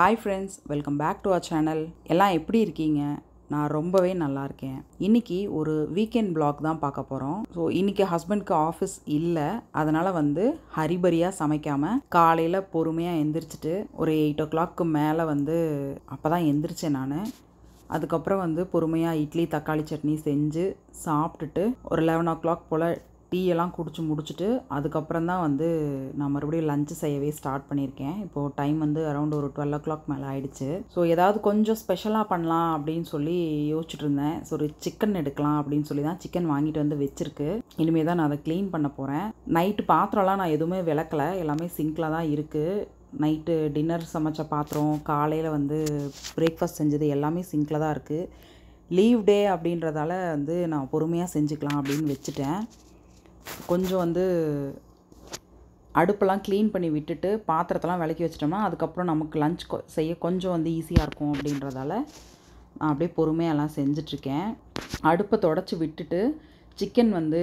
hi friends welcome back to our channel எல்லாம் எப்படி இருக்கீங்க நான் ரொம்பவே நல்லா இருக்கேன் இன்னைக்கு ஒரு வீக்கெண்ட் பிளாக் தான் பார்க்க போகிறோம் ஸோ இன்றைக்கி ஹஸ்பண்ட்க்கு ஆஃபீஸ் இல்லை அதனால் வந்து ஹரிபரியாக சமைக்காமல் காலையில் பொறுமையாக எந்திரிச்சிட்டு ஒரு எயிட் ஓ கிளாக்கு மேலே வந்து அப்போ தான் எந்திரிச்சேன் நான் அதுக்கப்புறம் வந்து பொறுமையாக இட்லி தக்காளி சட்னி செஞ்சு சாப்பிட்டுட்டு ஒரு லெவன் ஓ கிளாக் போல் டீயெல்லாம் குடித்து முடிச்சுட்டு அதுக்கப்புறம் தான் வந்து நான் மறுபடியும் லஞ்சு செய்யவே ஸ்டார்ட் பண்ணியிருக்கேன் இப்போது டைம் வந்து அரௌண்ட் ஒரு டுவெல் ஓ கிளாக் மேலே ஆயிடுச்சு ஸோ ஏதாவது கொஞ்சம் ஸ்பெஷலாக பண்ணலாம் அப்படின்னு சொல்லி யோசிச்சுட்டு இருந்தேன் ஸோ ஒரு சிக்கன் எடுக்கலாம் அப்படின்னு சொல்லி தான் சிக்கன் வாங்கிட்டு வந்து வச்சிருக்கு இனிமேல் தான் நான் அதை க்ளீன் பண்ண போகிறேன் நைட்டு பாத்திரம்லாம் நான் எதுவுமே விளக்கலை எல்லாமே சிங்கில் தான் இருக்குது நைட்டு டின்னர் சமைச்ச பாத்திரம் காலையில் வந்து பிரேக்ஃபாஸ்ட் செஞ்சது எல்லாமே சிங்கில் தான் இருக்குது லீவ் டே அப்படின்றதால வந்து நான் பொறுமையாக செஞ்சுக்கலாம் அப்படின்னு வச்சுட்டேன் கொஞ்சம் வந்து அடுப்பெல்லாம் க்ளீன் பண்ணி விட்டுட்டு பாத்திரத்தெல்லாம் விளக்கி வச்சிட்டோம்னா அதுக்கப்புறம் நமக்கு லஞ்ச் செய்ய கொஞ்சம் வந்து ஈஸியாக இருக்கும் அப்படின்றதால நான் அப்படியே பொறுமையெல்லாம் செஞ்சிட்ருக்கேன் அடுப்பை தொடச்சி விட்டுட்டு சிக்கன் வந்து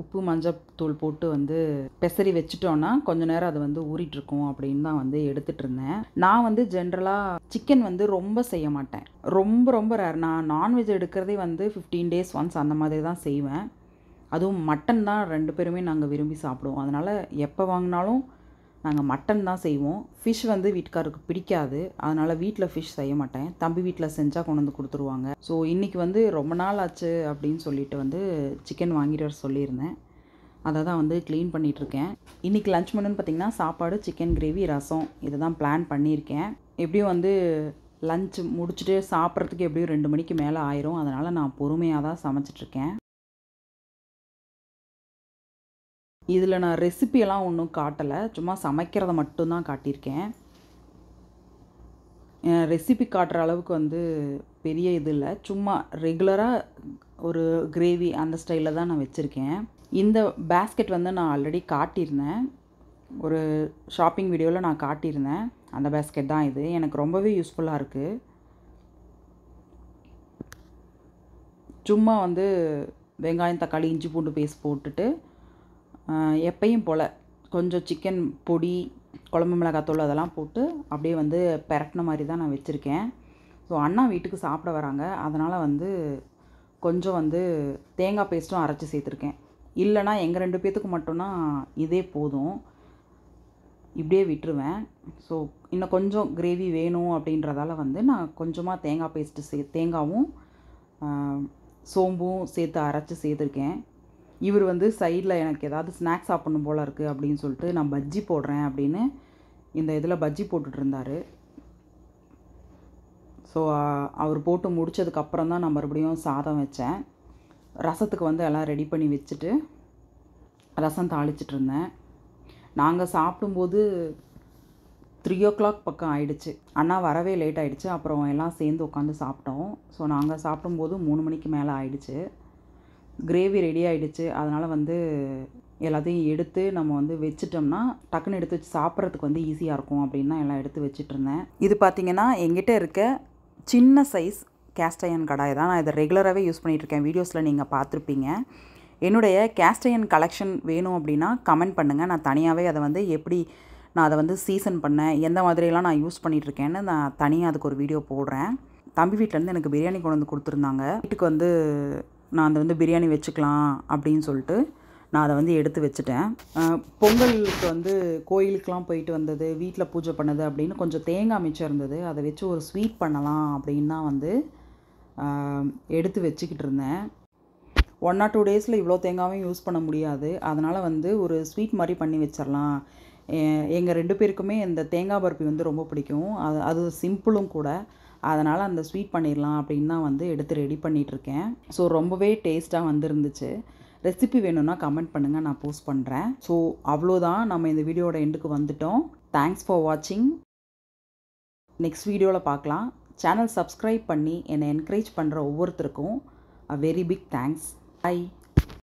உப்பு மஞ்சத்தூள் போட்டு வந்து பெசரி வச்சுட்டோன்னா கொஞ்ச நேரம் அது வந்து ஊறிட்டுருக்கும் அப்படின்னு தான் வந்து எடுத்துகிட்டு இருந்தேன் நான் வந்து ஜென்ரலாக சிக்கன் வந்து ரொம்ப செய்ய மாட்டேன் ரொம்ப ரொம்ப ரேர் நான் நான்வெஜ் எடுக்கிறதே வந்து ஃபிஃப்டீன் டேஸ் ஒன்ஸ் அந்த மாதிரி தான் செய்வேன் அதுவும் மட்டன் தான் ரெண்டு பேருமே நாங்கள் விரும்பி சாப்பிடுவோம் அதனால் எப்போ வாங்கினாலும் நாங்கள் மட்டன் தான் செய்வோம் ஃபிஷ் வந்து வீட்டுக்காருக்கு பிடிக்காது அதனால் வீட்டில் ஃபிஷ் செய்ய மாட்டேன் தம்பி வீட்டில் செஞ்சால் கொண்டு வந்து கொடுத்துருவாங்க ஸோ இன்றைக்கி வந்து ரொம்ப நாள் ஆச்சு அப்படின்னு சொல்லிட்டு வந்து சிக்கன் வாங்கிட்டு வர சொல்லியிருந்தேன் அதை தான் வந்து க்ளீன் பண்ணிகிட்ருக்கேன் இன்றைக்கி லஞ்ச் மெனுன்னு பார்த்திங்கன்னா சாப்பாடு சிக்கன் கிரேவி ரசம் இதை தான் பிளான் பண்ணியிருக்கேன் எப்படியும் வந்து லஞ்ச் முடிச்சுட்டு சாப்பிட்றதுக்கு எப்படியும் ரெண்டு மணிக்கு மேலே ஆயிரும் அதனால் நான் பொறுமையாக தான் சமைச்சிட்ருக்கேன் இதில் நான் ரெசிப்பியெல்லாம் ஒன்றும் காட்டலை சும்மா சமைக்கிறத மட்டும்தான் காட்டியிருக்கேன் ரெசிபி காட்டுற அளவுக்கு வந்து பெரிய இது இல்லை சும்மா ரெகுலராக ஒரு கிரேவி அந்த ஸ்டைலில் தான் நான் வச்சுருக்கேன் இந்த பேஸ்கெட் வந்து நான் ஆல்ரெடி காட்டியிருந்தேன் ஒரு ஷாப்பிங் வீடியோவில் நான் காட்டியிருந்தேன் அந்த பேஸ்கெட் தான் இது எனக்கு ரொம்பவே யூஸ்ஃபுல்லாக இருக்குது சும்மா வந்து வெங்காயம் தக்காளி இஞ்சி பூண்டு பேஸ்ட் போட்டுட்டு எப்பையும் போல் கொஞ்சம் சிக்கன் பொடி குழம்பு மிளகாத்தூள் அதெல்லாம் போட்டு அப்படியே வந்து பிரட்டின மாதிரி தான் நான் வச்சுருக்கேன் ஸோ அண்ணா வீட்டுக்கு சாப்பிட வராங்க அதனால் வந்து கொஞ்சம் வந்து தேங்காய் பேஸ்ட்டும் அரைச்சி சேர்த்துருக்கேன் இல்லைனா எங்கள் ரெண்டு பேர்த்துக்கு மட்டும்னா இதே போதும் இப்படியே விட்டுருவேன் ஸோ இன்னும் கொஞ்சம் கிரேவி வேணும் அப்படின்றதால வந்து நான் கொஞ்சமாக தேங்காய் பேஸ்ட்டு சே தேங்காவும் சோம்பும் சேர்த்து அரைச்சி சேர்த்துருக்கேன் இவர் வந்து சைடில் எனக்கு ஏதாவது ஸ்நாக்ஸ் சாப்பிடணும் போல் இருக்குது அப்படின்னு சொல்லிட்டு நான் பஜ்ஜி போடுறேன் அப்படின்னு இந்த இதில் பஜ்ஜி போட்டுட்ருந்தார் ஸோ அவர் போட்டு முடித்ததுக்கப்புறம் தான் நான் மறுபடியும் சாதம் வச்சேன் ரசத்துக்கு வந்து எல்லாம் ரெடி பண்ணி வச்சுட்டு ரசம் தாளிச்சிட்டு இருந்தேன் நாங்கள் சாப்பிடும்போது த்ரீ ஓ கிளாக் பக்கம் ஆயிடுச்சு அண்ணா வரவே லேட் ஆகிடுச்சு அப்புறம் எல்லாம் சேர்ந்து உட்காந்து சாப்பிட்டோம் ஸோ நாங்கள் சாப்பிடும்போது மூணு மணிக்கு மேலே ஆயிடுச்சு கிரேவி ரெடி ஆகிடுச்சு அதனால் வந்து எல்லாத்தையும் எடுத்து நம்ம வந்து வச்சுட்டோம்னா டக்குன்னு எடுத்து வச்சு சாப்பிட்றதுக்கு வந்து ஈஸியாக இருக்கும் அப்படின்னு தான் எல்லாம் எடுத்து வச்சுட்ருந்தேன் இது பார்த்திங்கன்னா எங்கிட்ட இருக்க சின்ன சைஸ் கேஸ்டயன் கடாய் தான் நான் இதை ரெகுலராகவே யூஸ் பண்ணிகிட்ருக்கேன் வீடியோஸில் நீங்கள் பார்த்துருப்பீங்க என்னுடைய கேஸ்டயன் கலெக்ஷன் வேணும் அப்படின்னா கமெண்ட் பண்ணுங்கள் நான் தனியாகவே அதை வந்து எப்படி நான் அதை வந்து சீசன் பண்ணேன் எந்த மாதிரியெல்லாம் நான் யூஸ் பண்ணிகிட்ருக்கேன்னு நான் தனியாக அதுக்கு ஒரு வீடியோ போடுறேன் தம்பி வீட்டிலேருந்து எனக்கு பிரியாணி கொண்டு வந்து கொடுத்துருந்தாங்க வீட்டுக்கு வந்து நான் அதை வந்து பிரியாணி வச்சுக்கலாம் அப்படின்னு சொல்லிட்டு நான் அதை வந்து எடுத்து வச்சுட்டேன் பொங்கலுக்கு வந்து கோயிலுக்கெலாம் போயிட்டு வந்தது வீட்டில் பூஜை பண்ணது அப்படின்னு கொஞ்சம் தேங்காய் மிச்சம் இருந்தது அதை வச்சு ஒரு ஸ்வீட் பண்ணலாம் அப்படின்னு தான் வந்து எடுத்து வச்சுக்கிட்டு இருந்தேன் ஒன் ஆர் டூ டேஸில் இவ்வளோ தேங்காயும் யூஸ் பண்ண முடியாது அதனால் வந்து ஒரு ஸ்வீட் மாதிரி பண்ணி வச்சிடலாம் எங்கள் ரெண்டு பேருக்குமே இந்த தேங்காய் பருப்பி வந்து ரொம்ப பிடிக்கும் அது அது சிம்பிளும் கூட அதனால் அந்த ஸ்வீட் பண்ணிடலாம் அப்படின்னு தான் வந்து எடுத்து ரெடி பண்ணிகிட்ருக்கேன் ஸோ ரொம்பவே டேஸ்ட்டாக வந்துருந்துச்சு ரெசிபி வேணும்னா கமெண்ட் பண்ணுங்கள் நான் போஸ்ட் பண்ணுறேன் ஸோ அவ்வளோதான் நம்ம இந்த வீடியோட எண்டுக்கு வந்துட்டோம் தேங்க்ஸ் ஃபார் வாட்சிங் நெக்ஸ்ட் வீடியோவில் பார்க்கலாம் சேனல் சப்ஸ்கிரைப் பண்ணி என்னை என்கரேஜ் பண்ணுற ஒவ்வொருத்தருக்கும் a very big thanks by